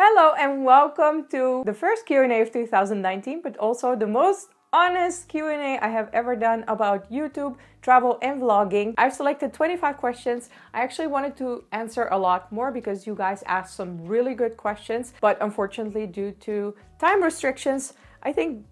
Hello and welcome to the first Q&A of 2019, but also the most honest Q&A I have ever done about YouTube, travel and vlogging. I've selected 25 questions. I actually wanted to answer a lot more because you guys asked some really good questions, but unfortunately due to time restrictions, I think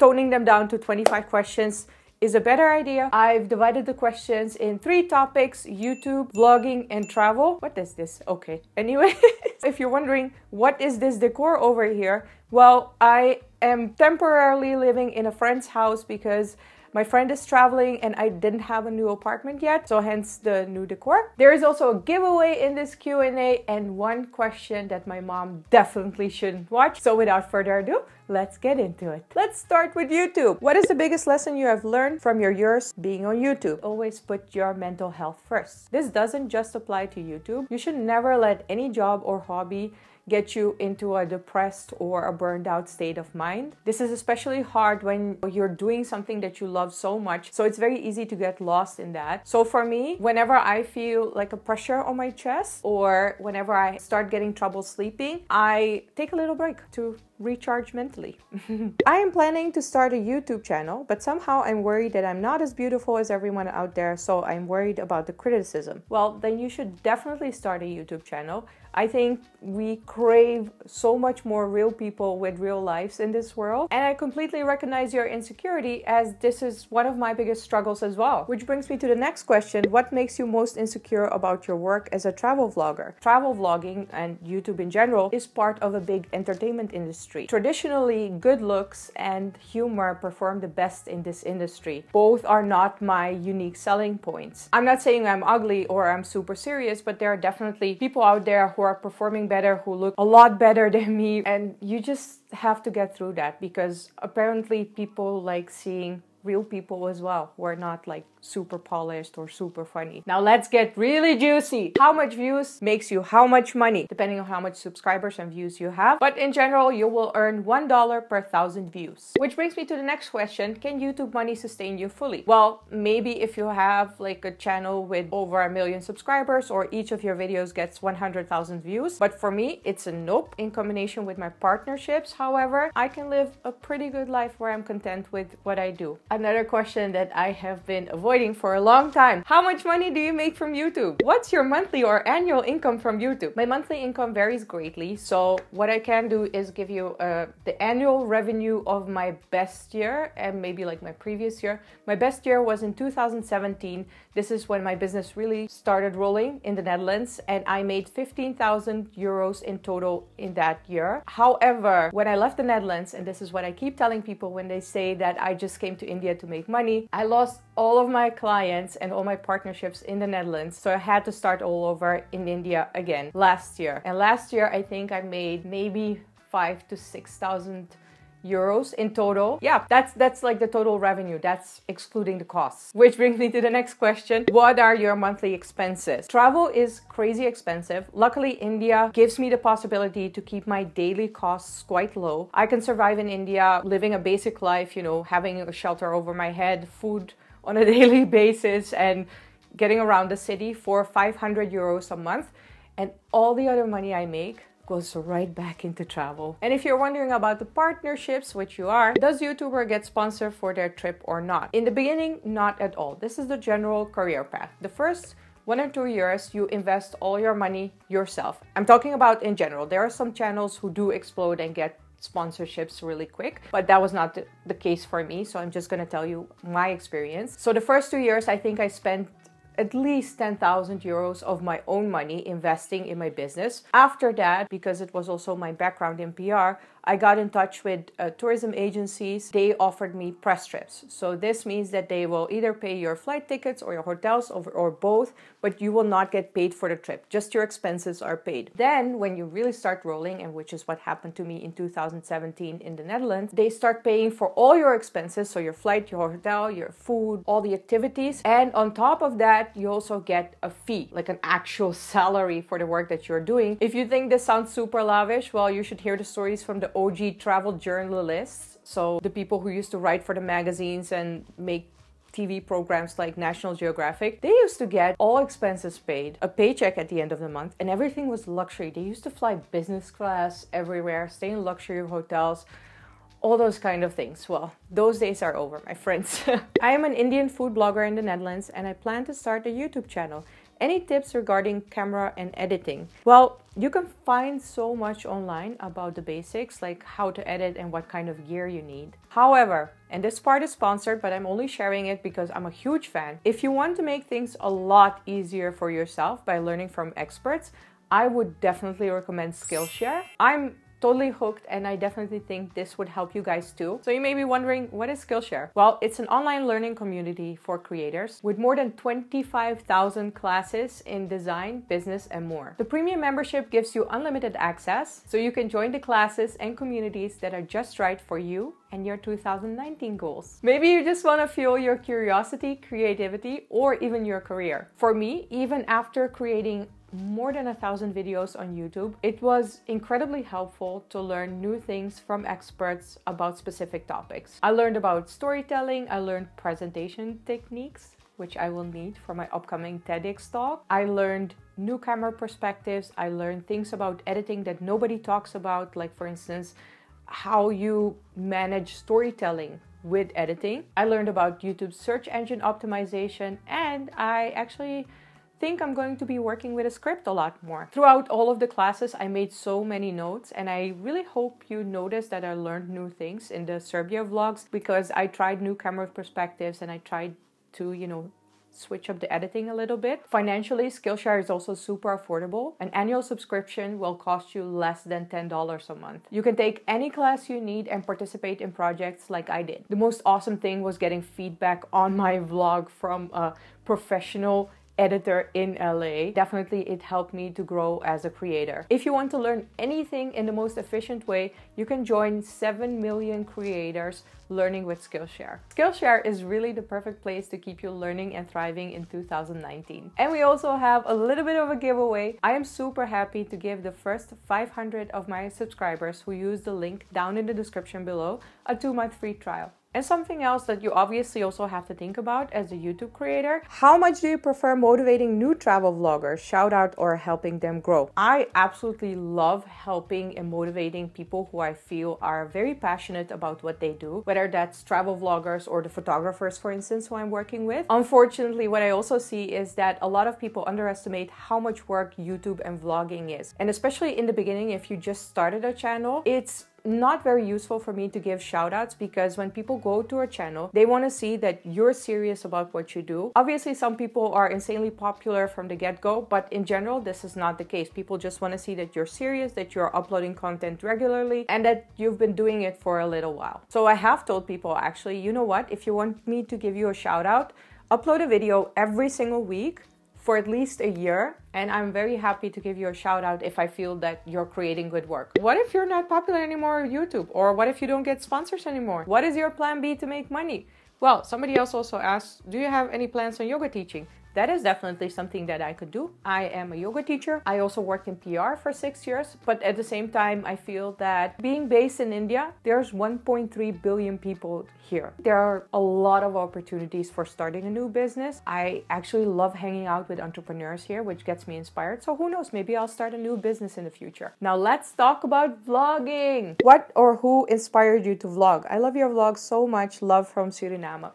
toning them down to 25 questions is a better idea. I've divided the questions in three topics, YouTube, vlogging, and travel. What is this? Okay. Anyway, if you're wondering what is this decor over here, well, I am temporarily living in a friend's house because my friend is traveling and I didn't have a new apartment yet, so hence the new decor. There is also a giveaway in this Q&A and one question that my mom definitely shouldn't watch. So without further ado, Let's get into it. Let's start with YouTube. What is the biggest lesson you have learned from your years being on YouTube? Always put your mental health first. This doesn't just apply to YouTube. You should never let any job or hobby get you into a depressed or a burned out state of mind. This is especially hard when you're doing something that you love so much. So it's very easy to get lost in that. So for me, whenever I feel like a pressure on my chest or whenever I start getting trouble sleeping, I take a little break to recharge mentally. I am planning to start a YouTube channel, but somehow I'm worried that I'm not as beautiful as everyone out there, so I'm worried about the criticism. Well, then you should definitely start a YouTube channel. I think we crave so much more real people with real lives in this world. And I completely recognize your insecurity as this is one of my biggest struggles as well. Which brings me to the next question What makes you most insecure about your work as a travel vlogger? Travel vlogging and YouTube in general is part of a big entertainment industry. Traditionally, good looks and humor perform the best in this industry. Both are not my unique selling points. I'm not saying I'm ugly or I'm super serious, but there are definitely people out there who are performing better, who look a lot better than me. And you just have to get through that because apparently people like seeing real people as well. who are not like super polished or super funny. Now let's get really juicy. How much views makes you how much money, depending on how much subscribers and views you have. But in general, you will earn $1 per thousand views. Which brings me to the next question. Can YouTube money sustain you fully? Well, maybe if you have like a channel with over a million subscribers or each of your videos gets 100,000 views. But for me, it's a nope. In combination with my partnerships, however, I can live a pretty good life where I'm content with what I do another question that I have been avoiding for a long time. How much money do you make from YouTube? What's your monthly or annual income from YouTube? My monthly income varies greatly. So what I can do is give you uh, the annual revenue of my best year and maybe like my previous year. My best year was in 2017. This is when my business really started rolling in the Netherlands and I made 15,000 euros in total in that year. However, when I left the Netherlands, and this is what I keep telling people when they say that I just came to India to make money. I lost all of my clients and all my partnerships in the Netherlands. So I had to start all over in India again last year. And last year, I think I made maybe five to six thousand euros in total. Yeah, that's that's like the total revenue. That's excluding the costs. Which brings me to the next question. What are your monthly expenses? Travel is crazy expensive. Luckily, India gives me the possibility to keep my daily costs quite low. I can survive in India living a basic life, you know, having a shelter over my head, food on a daily basis and getting around the city for 500 euros a month and all the other money I make goes right back into travel. And if you're wondering about the partnerships, which you are, does YouTuber get sponsored for their trip or not? In the beginning, not at all. This is the general career path. The first one or two years, you invest all your money yourself. I'm talking about in general. There are some channels who do explode and get sponsorships really quick, but that was not the, the, case for me. So I'm just gonna tell you my experience. So the first two years, I think I spent at least 10,000 euros of my own money investing in my business. After that, because it was also my background in PR, I got in touch with uh, tourism agencies. They offered me press trips. So this means that they will either pay your flight tickets or your hotels or, or both, but you will not get paid for the trip. Just your expenses are paid. Then, when you really start rolling, and which is what happened to me in 2017 in the Netherlands, they start paying for all your expenses. So your flight, your hotel, your food, all the activities. And on top of that, you also get a fee, like an actual salary for the work that you're doing. If you think this sounds super lavish, well, you should hear the stories from the OG travel journalists, so the people who used to write for the magazines and make TV programs like National Geographic, they used to get all expenses paid, a paycheck at the end of the month, and everything was luxury. They used to fly business class everywhere, stay in luxury hotels, all those kind of things. Well, those days are over, my friends. I am an Indian food blogger in the Netherlands and I plan to start a YouTube channel any tips regarding camera and editing? Well, you can find so much online about the basics, like how to edit and what kind of gear you need. However, and this part is sponsored, but I'm only sharing it because I'm a huge fan. If you want to make things a lot easier for yourself by learning from experts, I would definitely recommend Skillshare. I'm totally hooked and I definitely think this would help you guys too. So you may be wondering, what is Skillshare? Well, it's an online learning community for creators with more than 25,000 classes in design, business, and more. The premium membership gives you unlimited access, so you can join the classes and communities that are just right for you and your 2019 goals. Maybe you just want to fuel your curiosity, creativity, or even your career. For me, even after creating more than a thousand videos on YouTube. It was incredibly helpful to learn new things from experts about specific topics. I learned about storytelling, I learned presentation techniques, which I will need for my upcoming TEDx talk. I learned new camera perspectives, I learned things about editing that nobody talks about, like for instance, how you manage storytelling with editing. I learned about YouTube search engine optimization and I actually think I'm going to be working with a script a lot more. Throughout all of the classes, I made so many notes, and I really hope you noticed that I learned new things in the Serbia vlogs because I tried new camera perspectives and I tried to, you know, switch up the editing a little bit. Financially, Skillshare is also super affordable. An annual subscription will cost you less than $10 a month. You can take any class you need and participate in projects like I did. The most awesome thing was getting feedback on my vlog from a professional editor in LA. Definitely it helped me to grow as a creator. If you want to learn anything in the most efficient way, you can join 7 million creators learning with Skillshare. Skillshare is really the perfect place to keep you learning and thriving in 2019. And we also have a little bit of a giveaway. I am super happy to give the first 500 of my subscribers who use the link down in the description below a two month free trial. And something else that you obviously also have to think about as a YouTube creator how much do you prefer motivating new travel vloggers, shout out, or helping them grow? I absolutely love helping and motivating people who I feel are very passionate about what they do, whether that's travel vloggers or the photographers, for instance, who I'm working with. Unfortunately, what I also see is that a lot of people underestimate how much work YouTube and vlogging is. And especially in the beginning, if you just started a channel, it's not very useful for me to give shout outs because when people go to a channel, they want to see that you're serious about what you do. Obviously, some people are insanely popular from the get go, but in general, this is not the case. People just want to see that you're serious, that you're uploading content regularly, and that you've been doing it for a little while. So I have told people actually, you know what, if you want me to give you a shout out, upload a video every single week for at least a year and I'm very happy to give you a shout out if I feel that you're creating good work. What if you're not popular anymore on YouTube? Or what if you don't get sponsors anymore? What is your plan B to make money? Well, somebody else also asked, do you have any plans on yoga teaching? that is definitely something that I could do. I am a yoga teacher. I also worked in PR for six years, but at the same time, I feel that being based in India, there's 1.3 billion people here. There are a lot of opportunities for starting a new business. I actually love hanging out with entrepreneurs here, which gets me inspired. So who knows, maybe I'll start a new business in the future. Now let's talk about vlogging. What or who inspired you to vlog? I love your vlog so much. Love from Suriname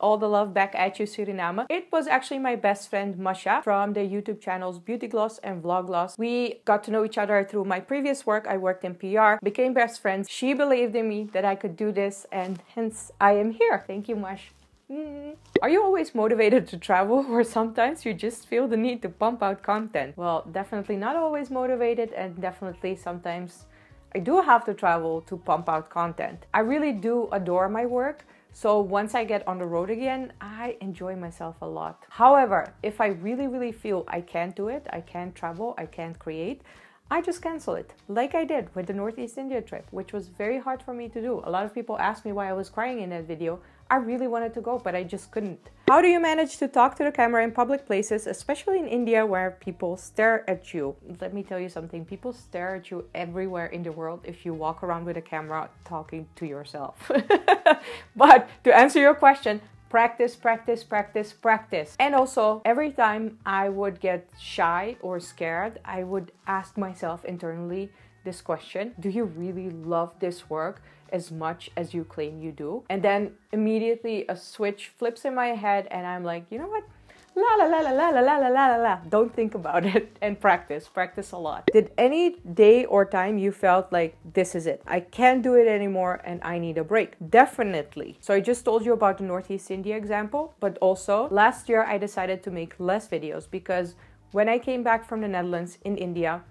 all the love back at you Suriname. It was actually my best friend Masha from the YouTube channels Beauty Gloss and Vlogloss. We got to know each other through my previous work. I worked in PR, became best friends. She believed in me that I could do this and hence I am here. Thank you Masha. Mm. Are you always motivated to travel or sometimes you just feel the need to pump out content? Well, definitely not always motivated and definitely sometimes I do have to travel to pump out content. I really do adore my work so once I get on the road again, I enjoy myself a lot. However, if I really, really feel I can't do it, I can't travel, I can't create, I just cancel it, like I did with the Northeast India trip, which was very hard for me to do. A lot of people asked me why I was crying in that video. I really wanted to go, but I just couldn't. How do you manage to talk to the camera in public places, especially in India where people stare at you? Let me tell you something people stare at you everywhere in the world if you walk around with a camera talking to yourself. but to answer your question, practice, practice, practice, practice. And also, every time I would get shy or scared, I would ask myself internally this question Do you really love this work? as much as you claim you do. And then immediately a switch flips in my head and I'm like, you know what? La la la la la la la la la la. Don't think about it and practice. Practice a lot. Did any day or time you felt like this is it? I can't do it anymore and I need a break. Definitely. So I just told you about the Northeast India example, but also last year I decided to make less videos because when I came back from the Netherlands in India,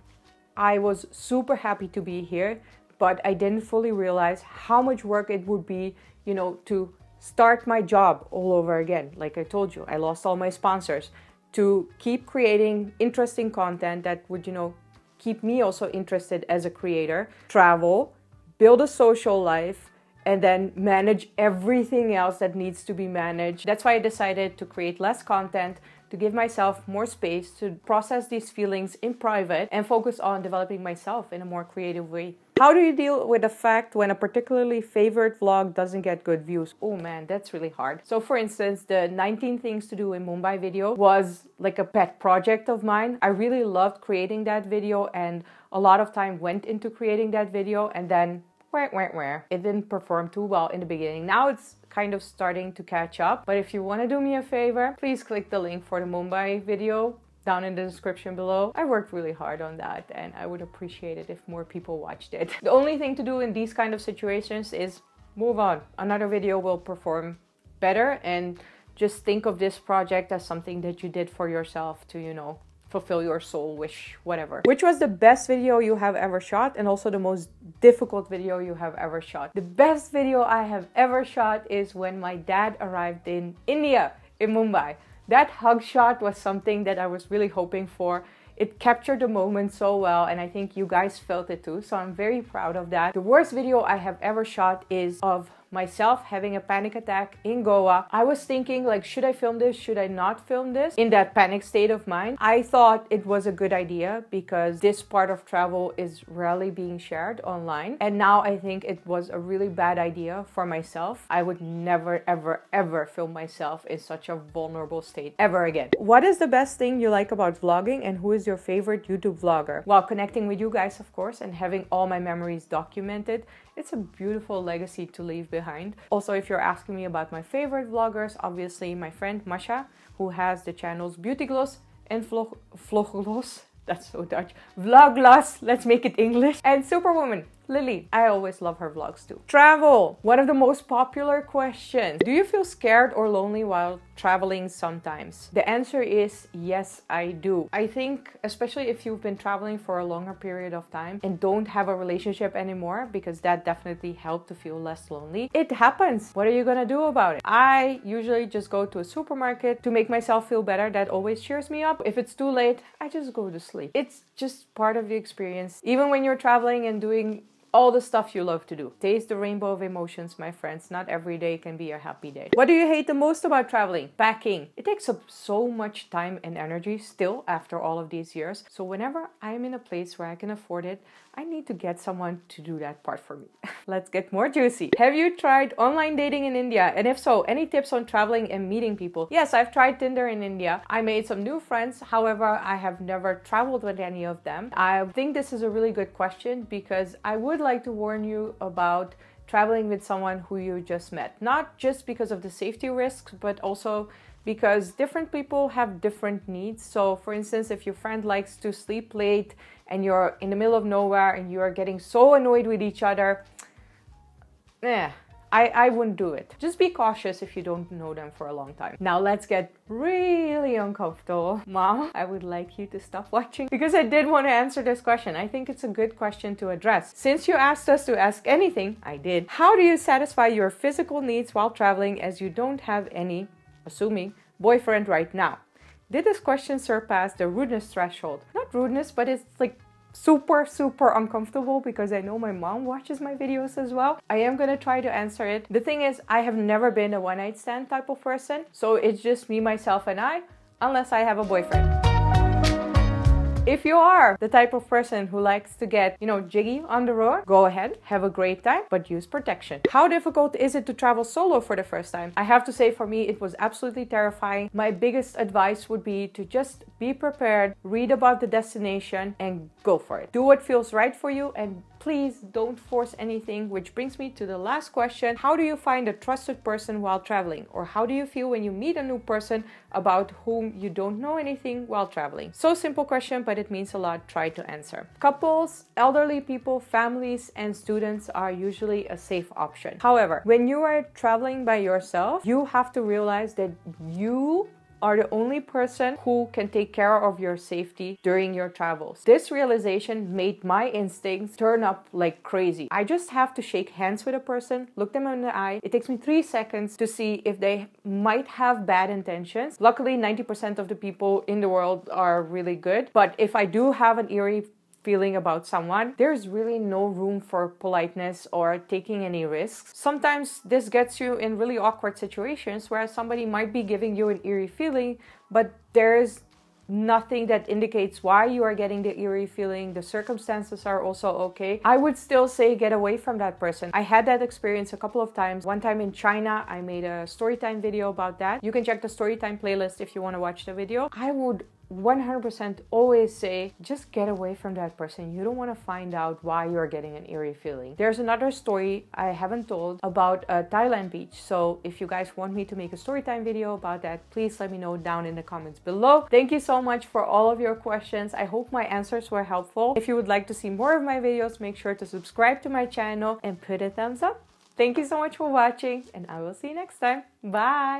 I was super happy to be here but I didn't fully realize how much work it would be, you know, to start my job all over again. Like I told you, I lost all my sponsors to keep creating interesting content that would, you know, keep me also interested as a creator, travel, build a social life, and then manage everything else that needs to be managed. That's why I decided to create less content to give myself more space to process these feelings in private and focus on developing myself in a more creative way. How do you deal with the fact when a particularly favored vlog doesn't get good views? Oh man, that's really hard. So for instance, the 19 things to do in Mumbai video was like a pet project of mine. I really loved creating that video and a lot of time went into creating that video and then where, where, where. It didn't perform too well in the beginning. Now it's kind of starting to catch up. But if you want to do me a favor, please click the link for the Mumbai video down in the description below. I worked really hard on that and I would appreciate it if more people watched it. The only thing to do in these kind of situations is move on. Another video will perform better and just think of this project as something that you did for yourself to, you know, fulfill your soul wish, whatever. Which was the best video you have ever shot and also the most difficult video you have ever shot. The best video I have ever shot is when my dad arrived in India, in Mumbai that hug shot was something that I was really hoping for. It captured the moment so well and I think you guys felt it too, so I'm very proud of that. The worst video I have ever shot is of myself having a panic attack in Goa. I was thinking like should I film this? Should I not film this? In that panic state of mind, I thought it was a good idea because this part of travel is rarely being shared online. And now I think it was a really bad idea for myself. I would never ever ever film myself in such a vulnerable state ever again. What is the best thing you like about vlogging and who is your favorite YouTube vlogger? Well, connecting with you guys of course and having all my memories documented. It's a beautiful legacy to leave behind. Also, if you're asking me about my favorite vloggers, obviously my friend Masha, who has the channels Beauty Gloss and Vlog Gloss. That's so Dutch. Vlogloss, let's make it English. And Superwoman, Lily, I always love her vlogs too. Travel, one of the most popular questions. Do you feel scared or lonely while traveling sometimes? The answer is yes, I do. I think, especially if you've been traveling for a longer period of time and don't have a relationship anymore, because that definitely helped to feel less lonely, it happens. What are you gonna do about it? I usually just go to a supermarket to make myself feel better. That always cheers me up. If it's too late, I just go to sleep. It's just part of the experience. Even when you're traveling and doing all the stuff you love to do. Taste the rainbow of emotions, my friends. Not every day can be a happy day. What do you hate the most about traveling? Packing. It takes up so much time and energy still after all of these years. So whenever I'm in a place where I can afford it, I need to get someone to do that part for me. Let's get more juicy. Have you tried online dating in India? And if so, any tips on traveling and meeting people? Yes, I've tried Tinder in India. I made some new friends. However, I have never traveled with any of them. I think this is a really good question because I would would like to warn you about traveling with someone who you just met, not just because of the safety risks, but also because different people have different needs. So, for instance, if your friend likes to sleep late and you're in the middle of nowhere and you are getting so annoyed with each other, eh, I, I wouldn't do it. Just be cautious if you don't know them for a long time. Now let's get really uncomfortable. Mom, I would like you to stop watching because I did want to answer this question. I think it's a good question to address. Since you asked us to ask anything, I did. How do you satisfy your physical needs while traveling as you don't have any, assuming, boyfriend right now? Did this question surpass the rudeness threshold? Not rudeness, but it's like super, super uncomfortable because I know my mom watches my videos as well. I am gonna try to answer it. The thing is, I have never been a one night stand type of person, so it's just me, myself, and I, unless I have a boyfriend. If you are the type of person who likes to get, you know, jiggy on the road, go ahead, have a great time, but use protection. How difficult is it to travel solo for the first time? I have to say for me, it was absolutely terrifying. My biggest advice would be to just be prepared, read about the destination and go for it. Do what feels right for you and Please don't force anything, which brings me to the last question. How do you find a trusted person while traveling? Or how do you feel when you meet a new person about whom you don't know anything while traveling? So simple question, but it means a lot. Try to answer. Couples, elderly people, families, and students are usually a safe option. However, when you are traveling by yourself, you have to realize that you are the only person who can take care of your safety during your travels. This realization made my instincts turn up like crazy. I just have to shake hands with a person, look them in the eye. It takes me three seconds to see if they might have bad intentions. Luckily, 90% of the people in the world are really good, but if I do have an eerie feeling about someone, there's really no room for politeness or taking any risks. Sometimes this gets you in really awkward situations where somebody might be giving you an eerie feeling, but there's nothing that indicates why you are getting the eerie feeling. The circumstances are also okay. I would still say get away from that person. I had that experience a couple of times. One time in China, I made a story time video about that. You can check the story time playlist if you want to watch the video. I would 100% always say just get away from that person. You don't want to find out why you're getting an eerie feeling. There's another story I haven't told about a uh, Thailand beach. So if you guys want me to make a story time video about that, please let me know down in the comments below. Thank you so much for all of your questions. I hope my answers were helpful. If you would like to see more of my videos, make sure to subscribe to my channel and put a thumbs up. Thank you so much for watching and I will see you next time. Bye!